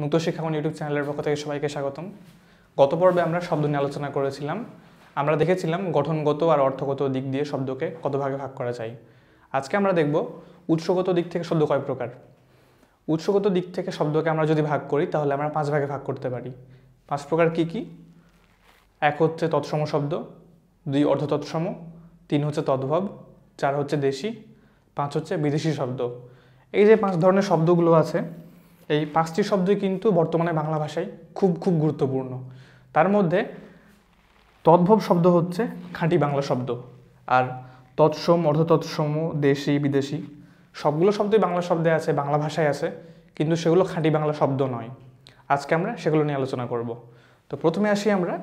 মুক্ত শিক্ষাগণ ইউটিউব চ্যানেলের পক্ষ থেকে সবাইকে স্বাগতম গত পর্বে আমরা শব্দ নিয়ে আলোচনা করেছিলাম আমরা দেখেছিলাম গঠনগত আর অর্থগত দিক দিয়ে শব্দকে কত ভাগে ভাগ করা যায় আজকে আমরা দেখব উৎসগত দিক থেকে শব্দ কয় প্রকার উৎসগত দিক থেকে শব্দকে আমরা যদি ভাগ করি তাহলে আমরা পাঁচ ভাগে ভাগ করতে পারি পাঁচ প্রকার কি কি এক হচ্ছে তৎসম শব্দ দুই অর্ধ তৎসম তিন হচ্ছে তদ্ভব চার হচ্ছে দেশি পাঁচ হচ্ছে বিদেশি শব্দ এই যে পাঁচ ধরনের শব্দগুলো আছে এই পাঁচটি শব্দই কিন্তু বর্তমানে বাংলা ভাষায় খুব খুব গুরুত্বপূর্ণ তার মধ্যে তদ্ভব শব্দ হচ্ছে খাঁটি বাংলা শব্দ আর তৎসম অর্ধতৎসম দেশি বিদেশি সবগুলো শব্দই বাংলা শব্দে আছে বাংলা ভাষায় আছে কিন্তু সেগুলো খাঁটি বাংলা শব্দ নয় আজকে আমরা সেগুলো নিয়ে আলোচনা করব তো প্রথমে আসি আমরা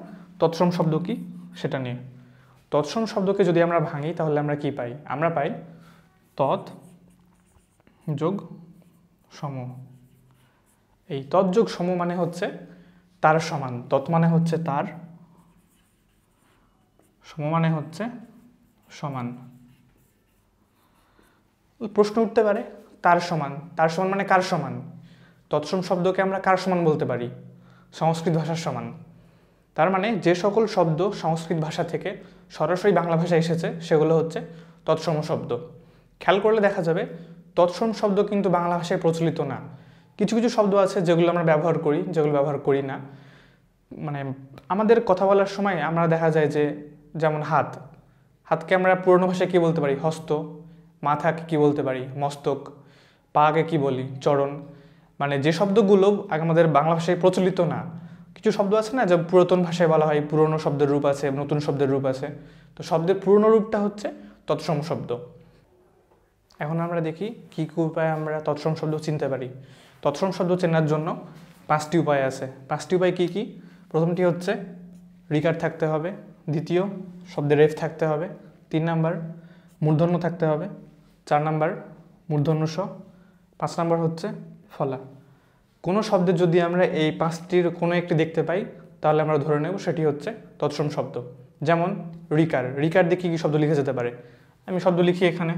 তৎসম শব্দ কি সেটা নিয়ে তৎসম শব্দকে যদি আমরা ভাঙি তাহলে আমরা কি পাই আমরা পাই তৎ যোগ সম এই তৎযোগ সম মানে হচ্ছে তার সমান তৎ মানে হচ্ছে তার সম মানে হচ্ছে সমান প্রশ্ন উঠতে পারে তার সমান তার সমান মানে কার সমান তৎসম শব্দকে আমরা কার সমান বলতে পারি সংস্কৃত ভাষার সমান তার মানে যে সকল শব্দ সংস্কৃত ভাষা থেকে সরাসরি বাংলা ভাষায় এসেছে সেগুলো হচ্ছে তৎসম শব্দ খেয়াল করলে দেখা যাবে তৎসম শব্দ কিন্তু বাংলা ভাষায় প্রচলিত না কিছু কিছু শব্দ আছে যেগুলো আমরা ব্যবহার করি যেগুলো ব্যবহার করি না মানে আমাদের কথা বলার সময় আমরা দেখা যায় যে যেমন হাত হাতকে আমরা পুরনো ভাষায় কী বলতে পারি হস্ত মাথাকে কী বলতে পারি মস্তক পাকে কী বলি চরণ মানে যে শব্দগুলো আমাদের বাংলা ভাষায় প্রচলিত না কিছু শব্দ আছে না যা পুরাতন ভাষায় বলা হয় পুরনো শব্দের রূপ আছে নতুন শব্দের রূপ আছে তো শব্দের পুরনো রূপটা হচ্ছে তৎসম শব্দ এখন আমরা দেখি কী কী উপায়ে আমরা তৎসম শব্দ চিনতে পারি তৎসম শব্দ চেনার জন্য পাঁচটি উপায় আছে পাঁচটি উপায় কি কি প্রথমটি হচ্ছে রিকার থাকতে হবে দ্বিতীয় শব্দে রেফ থাকতে হবে তিন নাম্বার মূর্ধন্য থাকতে হবে চার নাম্বার মূর্ধন্য স পাঁচ নাম্বার হচ্ছে ফলা কোনো শব্দে যদি আমরা এই পাঁচটির কোনো একটি দেখতে পাই তাহলে আমরা ধরে নেব সেটি হচ্ছে তৎসম শব্দ যেমন রিকার রিকার দিয়ে কী কী শব্দ লিখে যেতে পারে আমি শব্দ লিখি এখানে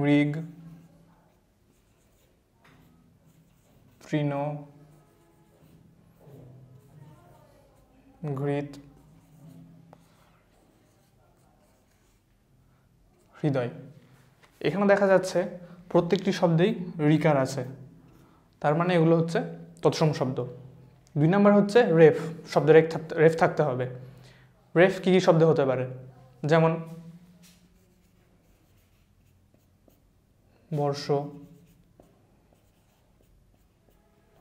মৃগ তৃণ ঘৃত হৃদয় এখানে দেখা যাচ্ছে প্রত্যেকটি শব্দেই রিকার আছে তার মানে এগুলো হচ্ছে তৎসম শব্দ দুই নাম্বার হচ্ছে রেফ শব্দের রেফ থাকতে রেফ থাকতে হবে রেফ কী কী শব্দ হতে পারে যেমন বর্ষ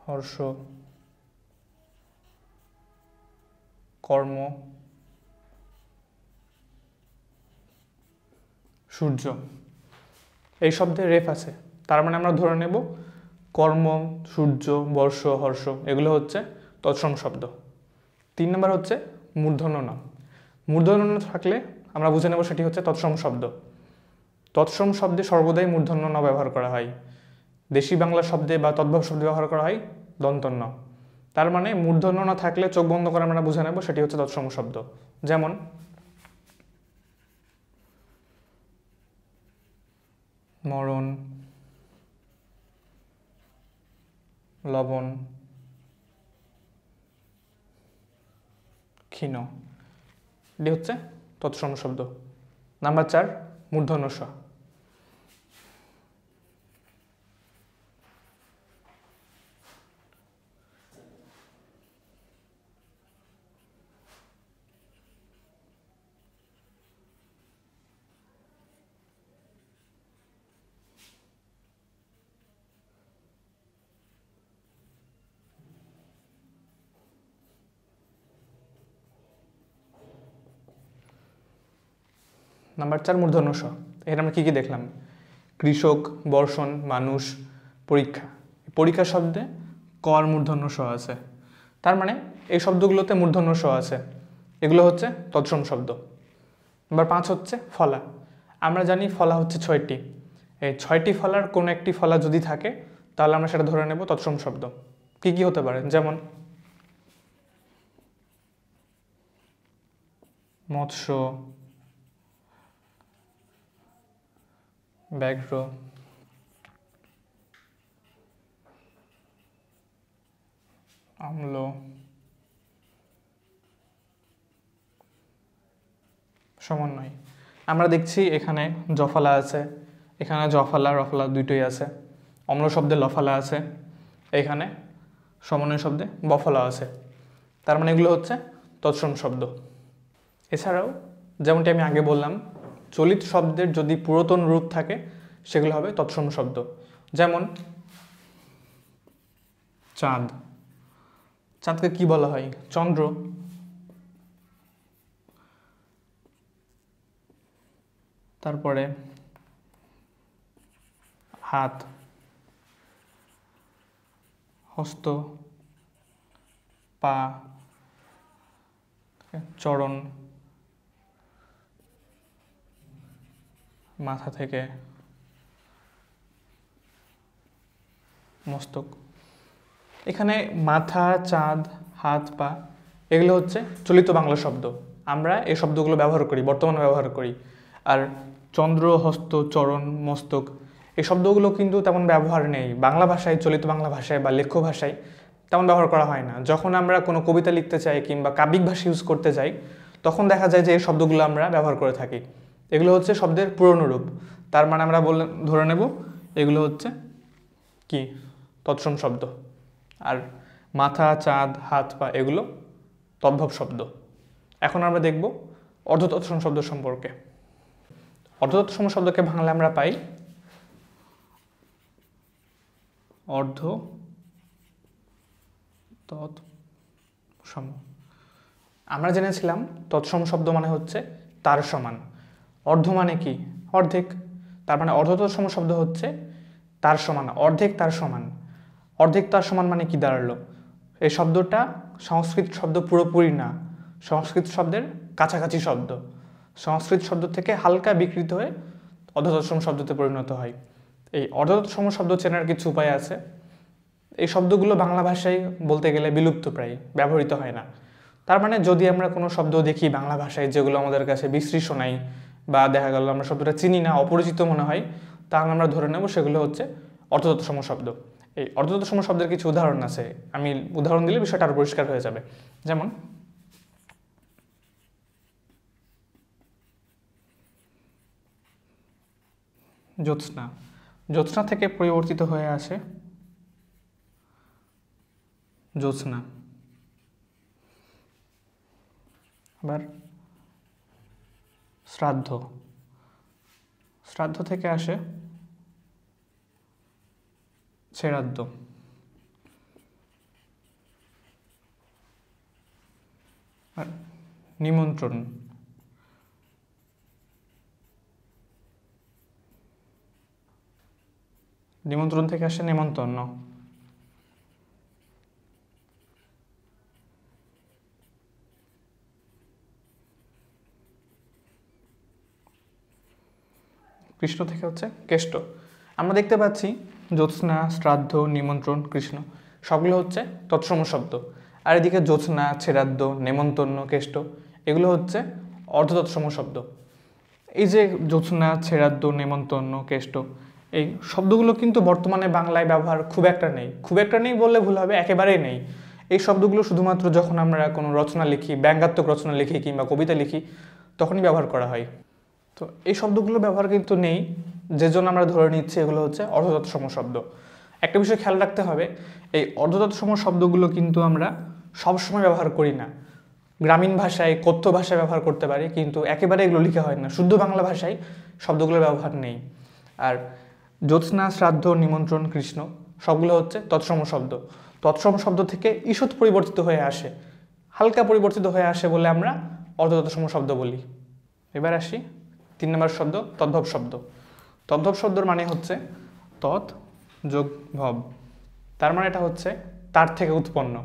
হর্ষ কর্ম সূর্য এই শব্দের রেফ আছে তার মানে আমরা ধরে নেব কর্ম সূর্য বর্ষ হর্ষ এগুলো হচ্ছে তৎসম শব্দ তিন নম্বর হচ্ছে মূর্ধন্য নাম মূর্ধন্য থাকলে আমরা বুঝে নেব সেটি হচ্ছে তৎসম শব্দ তৎসম শব্দে সর্বদাই মূর্ধন্য ব্যবহার করা হয় দেশি বাংলা শব্দে বা তদ্ভব শব্দে ব্যবহার করা হয় দন্তন্য তার মানে মূর্ধন্য না থাকলে চোখ বন্ধ করে আমরা বুঝে নেব সেটি হচ্ছে তৎসম শব্দ যেমন মরণ লবণ ক্ষীণ এটি হচ্ছে তৎসম শব্দ নাম্বার চার মূর্ধন্য স নাম্বার চার মূর্ধন্যস এর আমরা কী কী দেখলাম কৃষক বর্ষণ মানুষ পরীক্ষা পরীক্ষা শব্দে কর মূর্ধন্য স আছে তার মানে এই শব্দগুলোতে মূর্ধন্য স আছে এগুলো হচ্ছে তৎসম শব্দ নাম্বার পাঁচ হচ্ছে ফলা আমরা জানি ফলা হচ্ছে ছয়টি এই ছয়টি ফলার কোনো একটি ফলা যদি থাকে তাহলে আমরা সেটা ধরে নেব তৎসম শব্দ কী কী হতে পারে যেমন মৎস্য back row সমন্বয় আমরা দেখছি এখানে জফালা আছে এখানে জফালা রফালা দুটোই আছে অম্ল শব্দে লফালা আছে এখানে সমন্বয় শব্দে বফলা আছে তার মানে এগুলো হচ্ছে তৎসম শব্দ এছাড়াও যেমনটি আমি আগে বললাম চলিত শব্দের যদি পুরাতন রূপ থাকে সেগুলো হবে তৎসম শব্দ যেমন চাঁদ চাঁদকে কি বলা হয় চন্দ্র তারপরে হাত হস্ত পা চরণ মাথা থেকে মস্তক এখানে মাথা চাঁদ হাত পা এগুলো হচ্ছে চলিত বাংলা শব্দ আমরা এই শব্দগুলো ব্যবহার করি বর্তমানে ব্যবহার করি আর চন্দ্র হস্ত চরণ মস্তক এই শব্দগুলো কিন্তু তেমন ব্যবহার নেই বাংলা ভাষায় চলিত বাংলা ভাষায় বা লেখ্য ভাষায় তেমন ব্যবহার করা হয় না যখন আমরা কোনো কবিতা লিখতে চাই কিংবা কাব্যিক ভাষা ইউজ করতে চাই তখন দেখা যায় যে এই শব্দগুলো আমরা ব্যবহার করে থাকি এগুলো হচ্ছে শব্দের পুরনো রূপ তার মানে আমরা বলে ধরে নেব এগুলো হচ্ছে কি তৎসম শব্দ আর মাথা চাঁদ হাত পা এগুলো তদ্ভব শব্দ এখন আমরা দেখব অর্ধতৎসম শব্দ সম্পর্কে অর্ধতৎসম শব্দকে বাংলা আমরা পাই অর্ধ তৎসম আমরা জেনেছিলাম তৎসম শব্দ মানে হচ্ছে তার সমান অর্ধ মানে কি অর্ধেক তার মানে অর্ধতম শব্দ হচ্ছে তার সমান অর্ধেক তার সমান অর্ধেক তার সমান মানে কি দাঁড়ালো এই শব্দটা সংস্কৃত শব্দ পুরোপুরি না সংস্কৃত শব্দের কাছাকাছি শব্দ সংস্কৃত শব্দ থেকে হালকা বিকৃত হয়ে অর্ধতম শব্দতে পরিণত হয় এই অর্ধতম শব্দ চেনার কিছু উপায় আছে এই শব্দগুলো বাংলা ভাষায় বলতে গেলে বিলুপ্ত প্রায় ব্যবহৃত হয় না তার মানে যদি আমরা কোনো শব্দ দেখি বাংলা ভাষায় যেগুলো আমাদের কাছে বিশ্রী শোনায় বা দেখা গেল আমরা শব্দটা চিনি না অপরিচিত মনে হয় তাহলে আমরা ধরে নেব সেগুলো হচ্ছে সম শব্দ এই সম শব্দের কিছু উদাহরণ আছে আমি উদাহরণ দিলে বিষয়টা আরও পরিষ্কার হয়ে যাবে যেমন জ্যোৎস্না জ্যোৎস্না থেকে পরিবর্তিত হয়ে আসে জ্যোৎস্না আবার শ্রাদ্ধ শ্রাদ্ধ থেকে আসে শ্রাদ্ধ আর নিমন্ত্রণ নিমন্ত্রণ থেকে আসে নিমন্ত্রণ কৃষ্ণ থেকে হচ্ছে কেষ্ট আমরা দেখতে পাচ্ছি জ্যোৎস্না শ্রাদ্ধ নিমন্ত্রণ কৃষ্ণ সবগুলো হচ্ছে তৎসম শব্দ আর এদিকে জ্যোৎস্না ছেড়াদ্দ নেমন্তন্ন কেষ্ট এগুলো হচ্ছে অর্ধতৎসম শব্দ এই যে জ্যোৎস্না ছেড়াদ্দ নেমন্তন্ন কেষ্ট এই শব্দগুলো কিন্তু বর্তমানে বাংলায় ব্যবহার খুব একটা নেই খুব একটা নেই বললে ভুল হবে একেবারেই নেই এই শব্দগুলো শুধুমাত্র যখন আমরা কোনো রচনা লিখি ব্যঙ্গাত্মক রচনা লিখি কিংবা কবিতা লিখি তখনই ব্যবহার করা হয় তো এই শব্দগুলো ব্যবহার কিন্তু নেই যে জন্য আমরা ধরে নিচ্ছি এগুলো হচ্ছে সম শব্দ একটা বিষয় খেয়াল রাখতে হবে এই সম শব্দগুলো কিন্তু আমরা সবসময় ব্যবহার করি না গ্রামীণ ভাষায় কথ্য ভাষায় ব্যবহার করতে পারি কিন্তু একেবারে এগুলো লিখা হয় না শুদ্ধ বাংলা ভাষায় শব্দগুলোর ব্যবহার নেই আর জ্যোৎস্না শ্রাদ্ধ নিমন্ত্রণ কৃষ্ণ সবগুলো হচ্ছে তৎসম শব্দ তৎসম শব্দ থেকে ঈষৎ পরিবর্তিত হয়ে আসে হালকা পরিবর্তিত হয়ে আসে বলে আমরা সম শব্দ বলি এবার আসি তিন নম্বর শব্দ তদ্ভব শব্দ তদ্ভব শব্দর মানে হচ্ছে তৎ যোগ ভব তার মানে এটা হচ্ছে তার থেকে উৎপন্ন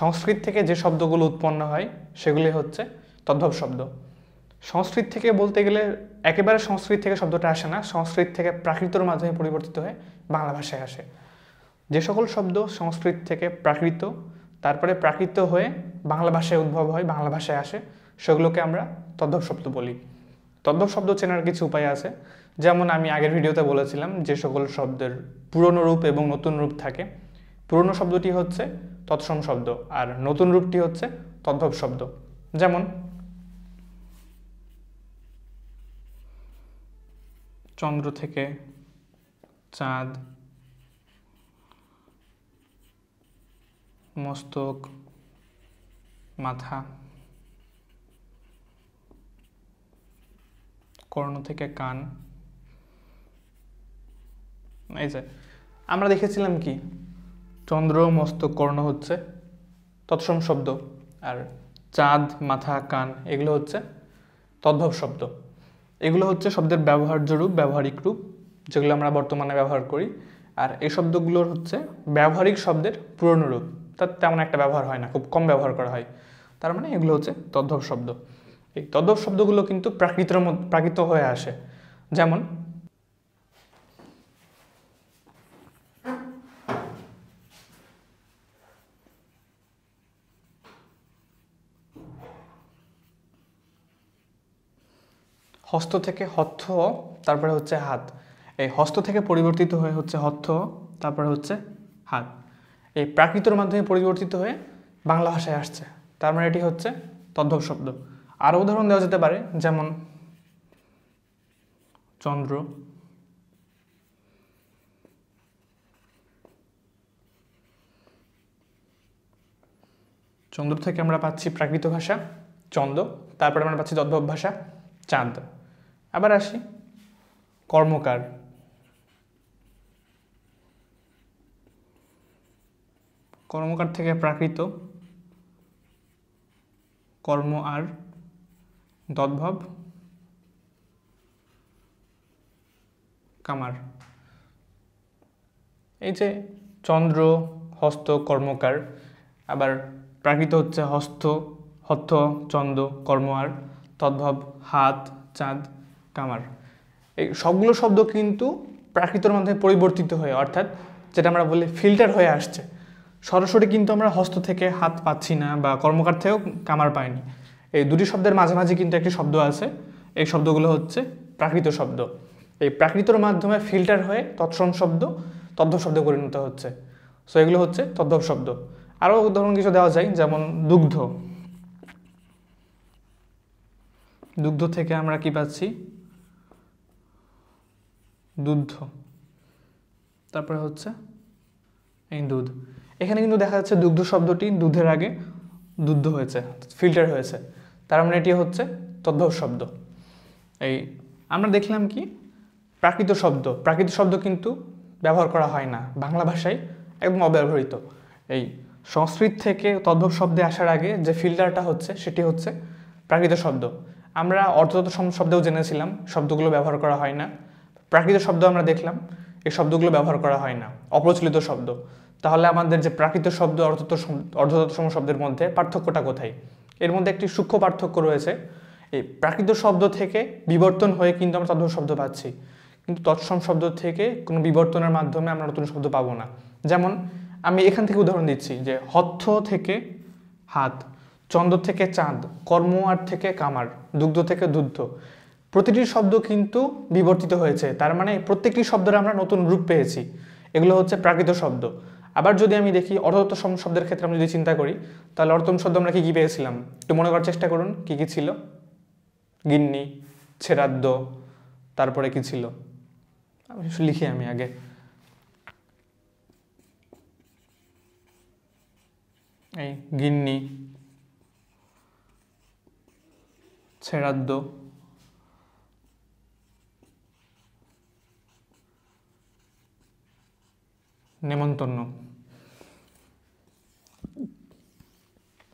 সংস্কৃত থেকে যে শব্দগুলো উৎপন্ন হয় সেগুলি হচ্ছে তদ্ভব শব্দ সংস্কৃত থেকে বলতে গেলে একেবারে সংস্কৃত থেকে শব্দটা আসে না সংস্কৃত থেকে প্রাকৃতর মাধ্যমে পরিবর্তিত হয়ে বাংলা ভাষায় আসে যে সকল শব্দ সংস্কৃত থেকে প্রাকৃত তারপরে প্রাকৃত হয়ে বাংলা ভাষায় উদ্ভব হয় বাংলা ভাষায় আসে সেগুলোকে আমরা তদ্ভব শব্দ বলি তদ্ভব শব্দ চেনার কিছু উপায় আছে যেমন আমি আগের ভিডিওতে বলেছিলাম যে সকল শব্দের পুরনো রূপ এবং নতুন রূপ থাকে পুরনো শব্দটি হচ্ছে তৎসম শব্দ আর নতুন রূপটি হচ্ছে তদ্ভব শব্দ যেমন চন্দ্র থেকে চাঁদ মস্তক মাথা কর্ণ থেকে কান এই যে আমরা দেখেছিলাম কি চন্দ্র মস্তক কর্ণ হচ্ছে তৎসম শব্দ আর চাঁদ মাথা কান এগুলো হচ্ছে তদ্ভব শব্দ এগুলো হচ্ছে শব্দের ব্যবহার্য রূপ ব্যবহারিক রূপ যেগুলো আমরা বর্তমানে ব্যবহার করি আর এই শব্দগুলোর হচ্ছে ব্যবহারিক শব্দের পুরনো রূপ তার তেমন একটা ব্যবহার হয় না খুব কম ব্যবহার করা হয় তার মানে এগুলো হচ্ছে তদ্ভব শব্দ এই তদব শব্দগুলো কিন্তু প্রাকৃতর প্রাকৃত হয়ে আসে যেমন হস্ত থেকে হত্থ তারপরে হচ্ছে হাত এই হস্ত থেকে পরিবর্তিত হয়ে হচ্ছে হত্থ তারপরে হচ্ছে হাত এই প্রাকৃতর মাধ্যমে পরিবর্তিত হয়ে বাংলা ভাষায় আসছে তার মানে এটি হচ্ছে তদ্ধব শব্দ আরও উদাহরণ দেওয়া যেতে পারে যেমন চন্দ্র চন্দ্র থেকে আমরা পাচ্ছি প্রাকৃত ভাষা চন্দ্র তারপরে আমরা পাচ্ছি তদ্ভব ভাষা চাঁদ আবার আসি কর্মকার কর্মকার থেকে প্রাকৃত কর্ম আর দদ্ভব কামার এই যে চন্দ্র হস্ত কর্মকার আবার প্রাকৃত হচ্ছে হস্ত হস্ত চন্দ্র কর্ম আর তদ্ভব হাত চাঁদ কামার এই সবগুলো শব্দ কিন্তু প্রাকৃতর মাধ্যমে পরিবর্তিত হয়ে অর্থাৎ যেটা আমরা বলি ফিল্টার হয়ে আসছে সরাসরি কিন্তু আমরা হস্ত থেকে হাত পাচ্ছি না বা কর্মকার থেকেও কামার পাইনি এই দুটি শব্দের মাঝামাঝি কিন্তু একটি শব্দ আছে এই শব্দগুলো হচ্ছে প্রাকৃত শব্দ এই প্রাকৃতর মাধ্যমে ফিল্টার হয়ে তৎসম শব্দ তদ্ভব শব্দে পরিণত হচ্ছে সো এগুলো হচ্ছে তদ্ভব শব্দ আরও উদাহরণ কিছু দেওয়া যায় যেমন দুগ্ধ দুগ্ধ থেকে আমরা কি পাচ্ছি দুগ্ধ তারপরে হচ্ছে এই দুধ এখানে কিন্তু দেখা যাচ্ছে দুগ্ধ শব্দটি দুধের আগে দুধ হয়েছে ফিল্টার হয়েছে তার মানে এটি হচ্ছে তদ্ভব শব্দ এই আমরা দেখলাম কি প্রাকৃত শব্দ প্রাকৃত শব্দ কিন্তু ব্যবহার করা হয় না বাংলা ভাষায় একদম অব্যবহৃত এই সংস্কৃত থেকে তদ্ভব শব্দে আসার আগে যে ফিল্টারটা হচ্ছে সেটি হচ্ছে প্রাকৃত শব্দ আমরা অর্থগত শব্দেও জেনেছিলাম শব্দগুলো ব্যবহার করা হয় না প্রাকৃত শব্দ আমরা দেখলাম এই শব্দগুলো ব্যবহার করা হয় না অপ্রচলিত শব্দ তাহলে আমাদের যে প্রাকৃত শব্দ অর্থত অর্ধতম শব্দের মধ্যে পার্থক্যটা কোথায় এর মধ্যে একটি সূক্ষ্ম পার্থক্য রয়েছে এই প্রাকৃত শব্দ থেকে বিবর্তন হয়ে কিন্তু আমরা তাদের শব্দ পাচ্ছি কিন্তু তৎসম শব্দ থেকে কোনো বিবর্তনের মাধ্যমে আমরা নতুন শব্দ পাবো না যেমন আমি এখান থেকে উদাহরণ দিচ্ছি যে হথ্য থেকে হাত চন্দ্র থেকে চাঁদ কর্ম আর থেকে কামার দুগ্ধ থেকে দুগ্ধ প্রতিটি শব্দ কিন্তু বিবর্তিত হয়েছে তার মানে প্রত্যেকটি শব্দের আমরা নতুন রূপ পেয়েছি এগুলো হচ্ছে প্রাকৃত শব্দ আবার যদি আমি দেখি সম শব্দের ক্ষেত্রে আমি যদি চিন্তা করি তাহলে অর্থতম শব্দ আমরা কী কী পেয়েছিলাম একটু মনে করার চেষ্টা করুন কী কী ছিল গিন্নি ছেড়াদ্দ তারপরে কি ছিল লিখি আমি আগে এই গিন্নি ছেড়াদ্দ নেমন্তন্ন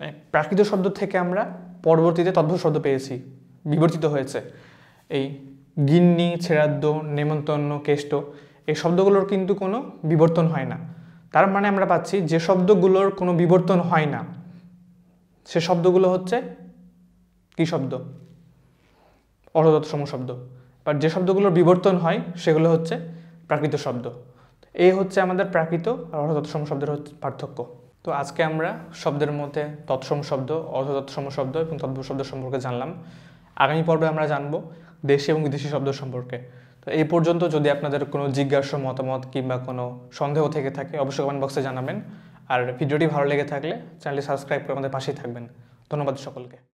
মানে প্রাকৃত শব্দ থেকে আমরা পরবর্তীতে তদ্ভুত শব্দ পেয়েছি বিবর্তিত হয়েছে এই গিন্নি ছেড়াদ্য নেমন্তন্ন কেষ্ট এই শব্দগুলোর কিন্তু কোনো বিবর্তন হয় না তার মানে আমরা পাচ্ছি যে শব্দগুলোর কোনো বিবর্তন হয় না সে শব্দগুলো হচ্ছে কি শব্দ অর্ধতৎসম শব্দ বা যে শব্দগুলোর বিবর্তন হয় সেগুলো হচ্ছে প্রাকৃত শব্দ এই হচ্ছে আমাদের প্রাকৃত আর অর্ধতৎসম শব্দের পার্থক্য তো আজকে আমরা শব্দের মধ্যে তৎসম শব্দ অর্ধতৎসম শব্দ এবং তদ্ভ শব্দ সম্পর্কে জানলাম আগামী পর্বে আমরা জানব দেশি এবং বিদেশি শব্দ সম্পর্কে তো এই পর্যন্ত যদি আপনাদের কোনো জিজ্ঞাসা মতামত কিংবা কোনো সন্দেহ থেকে থাকে অবশ্যই কমেন্ট বক্সে জানাবেন আর ভিডিওটি ভালো লেগে থাকলে চ্যানেলটি সাবস্ক্রাইব করে আমাদের পাশেই থাকবেন ধন্যবাদ সকলকে